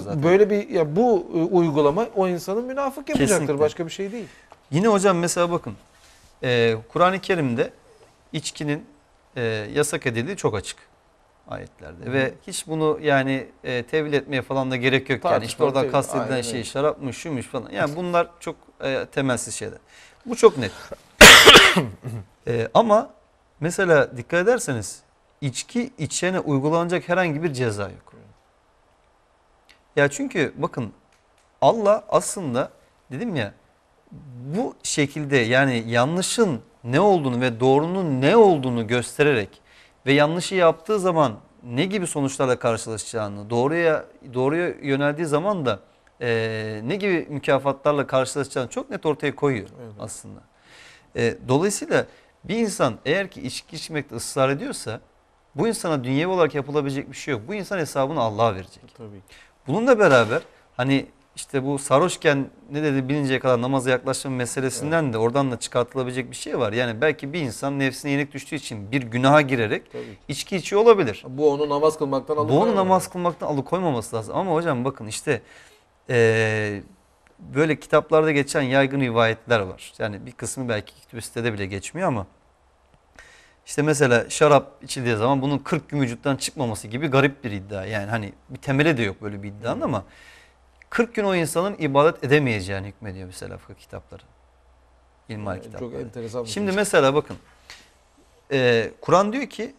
zaten. Böyle bir ya bu e, uygulama o insanın münafık yapacaktır. Kesinlikle. Başka bir şey değil. Yine hocam mesela bakın e, Kur'an-ı Kerim'de içkinin e, yasak edildiği çok açık ayetlerde. Hı. Ve hiç bunu yani e, tevil etmeye falan da gerek yok. yani işte oradan kastedilen Aynen. şey şarapmış, şuymuş falan. Yani bunlar çok e, temelsiz şeyler. Bu çok net. e, ama mesela dikkat ederseniz içki içene uygulanacak herhangi bir ceza yok. Ya çünkü bakın Allah aslında dedim ya bu şekilde yani yanlışın ne olduğunu ve doğrunun ne olduğunu göstererek ve yanlışı yaptığı zaman ne gibi sonuçlarla karşılaşacağını, doğruya doğruya yöneldiği zaman da e, ne gibi mükafatlarla karşılaşacağını çok net ortaya koyuyor evet. aslında. E, dolayısıyla bir insan eğer ki içki içmekte ısrar ediyorsa bu insana dünyevi olarak yapılabilecek bir şey yok. Bu insan hesabını Allah'a verecek. E, tabii ki. Bununla beraber hani işte bu sarhoşken ne dedi bilinceye kadar namaza yaklaşma meselesinden evet. de oradan da çıkartılabilecek bir şey var. Yani belki bir insan nefsine yenik düştüğü için bir günaha girerek içki içiyor olabilir. Bu onu namaz kılmaktan alıkoymaması Bu onu namaz kılmaktan alıkoymaması lazım. Ama hocam bakın işte ee, böyle kitaplarda geçen yaygın rivayetler var. Yani bir kısmı belki kitübüste de bile geçmiyor ama işte mesela şarap içildiği zaman bunun 40 gün vücuttan çıkmaması gibi garip bir iddia. Yani hani bir temele de yok böyle bir iddia hmm. ama 40 gün o insanın ibadet edemeyeceğini hükmediyor mesela fıkıh kitapları. İlmal yani kitapları. Çok enteresan. Şimdi şey. mesela bakın e, Kur'an diyor ki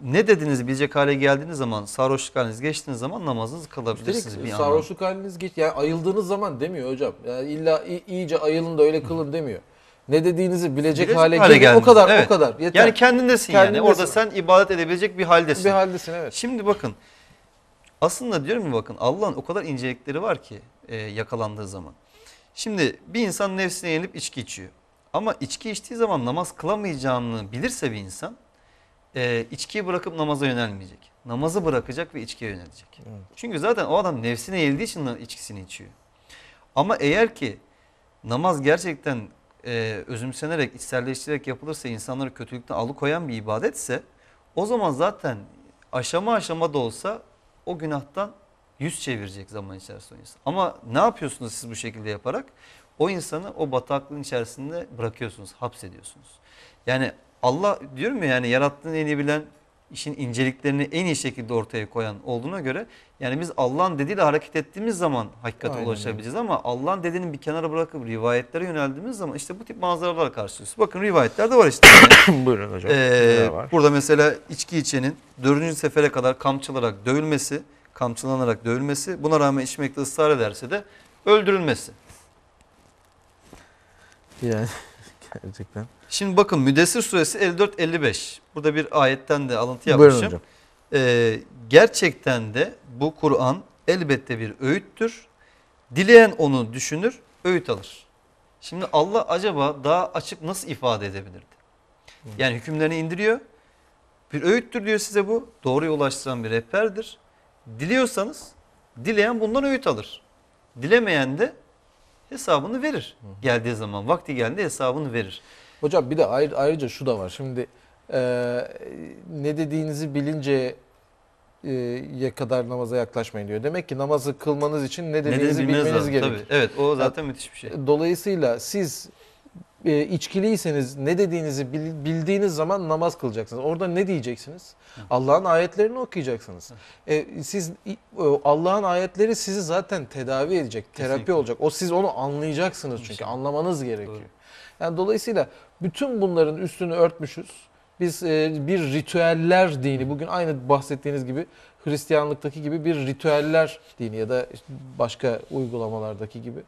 ne dediniz bilecek hale geldiğiniz zaman sarhoşluk haliniz geçtiğiniz zaman namazınız kılabilirsiniz Üstelik, bir sarhoşluk anlamda. haliniz geç yani ayıldığınız zaman demiyor hocam. Yani illa iyice ayılın da öyle kılın demiyor ne dediğinizi bilecek, hale, hale gelin. O kadar Evet. o kadar. Yeter. Yani kendindesin, yani. Orada sen ibadet edebilecek bir haldesin. bir haldesin evet. Şimdi bakın aslında diyorum ya bakın Allah'ın o kadar incelikleri var ki e, yakalandığı zaman. Şimdi bir insan nefsine yenilip içki içiyor. Ama içki içtiği zaman namaz kılamayacağını bilirse bir insan e, içkiyi bırakıp namaza yönelmeyecek. Namazı bırakacak ve içkiye yönelecek. Evet. Çünkü zaten o adam nefsine yenildiği için içkisini içiyor. Ama eğer ki namaz gerçekten e, özümsenerek, içselleştirerek yapılırsa insanları kötülükten alıkoyan bir ibadetse o zaman zaten aşama aşama da olsa o günahtan yüz çevirecek zaman içerisinde insan. Ama ne yapıyorsunuz siz bu şekilde yaparak? O insanı o bataklığın içerisinde bırakıyorsunuz, hapsediyorsunuz. Yani Allah diyorum ya yani yarattığın en iyi bilen, işin inceliklerini en iyi şekilde ortaya koyan olduğuna göre yani biz Allah'ın dediğiyle hareket ettiğimiz zaman hakikate Aynen. ulaşabileceğiz ama Allah'ın dediğini bir kenara bırakıp rivayetlere yöneldiğimiz zaman işte bu tip manzaralar karşılıyoruz. Bakın rivayetler de var işte. Yani. Buyurun hocam. Ee, var? Burada mesela içki içenin dördüncü sefere kadar kamçılarak dövülmesi, kamçılanarak dövülmesi buna rağmen içmekte ısrar ederse de öldürülmesi. Yani Gerçekten. Şimdi bakın Müdessir suresi 54-55. Burada bir ayetten de alıntı yapmışım. Ee, gerçekten de bu Kur'an elbette bir öğüttür. Dileyen onu düşünür, öğüt alır. Şimdi Allah acaba daha açık nasıl ifade edebilirdi? Yani hükümlerini indiriyor. Bir öğüttür diyor size bu. Doğruya ulaştıran bir rehberdir. Diliyorsanız dileyen bundan öğüt alır. Dilemeyen de hesabını verir. Geldiği zaman vakti geldi hesabını verir. Hocam bir de ayrı, ayrıca şu da var. Şimdi e, ne dediğinizi bilince e, kadar namaza yaklaşmayın diyor. Demek ki namazı kılmanız için ne dediğinizi, ne dediğinizi bilmeniz lazım, bilmeniz Tabii. Evet o zaten ya, müthiş bir şey. Dolayısıyla siz e, içkiliyseniz ne dediğinizi bildiğiniz zaman namaz kılacaksınız. Orada ne diyeceksiniz? Allah'ın ayetlerini okuyacaksınız. E, siz e, Allah'ın ayetleri sizi zaten tedavi edecek, terapi Kesinlikle. olacak. O siz onu anlayacaksınız çünkü anlamanız gerekiyor. Doğru. Yani dolayısıyla bütün bunların üstünü örtmüşüz. Biz e, bir ritüeller dini bugün aynı bahsettiğiniz gibi Hristiyanlıktaki gibi bir ritüeller dini ya da başka uygulamalardaki gibi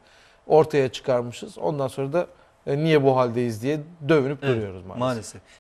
ortaya çıkarmışız. Ondan sonra da e, niye bu haldeyiz diye dövünüp duruyoruz maalesef. maalesef.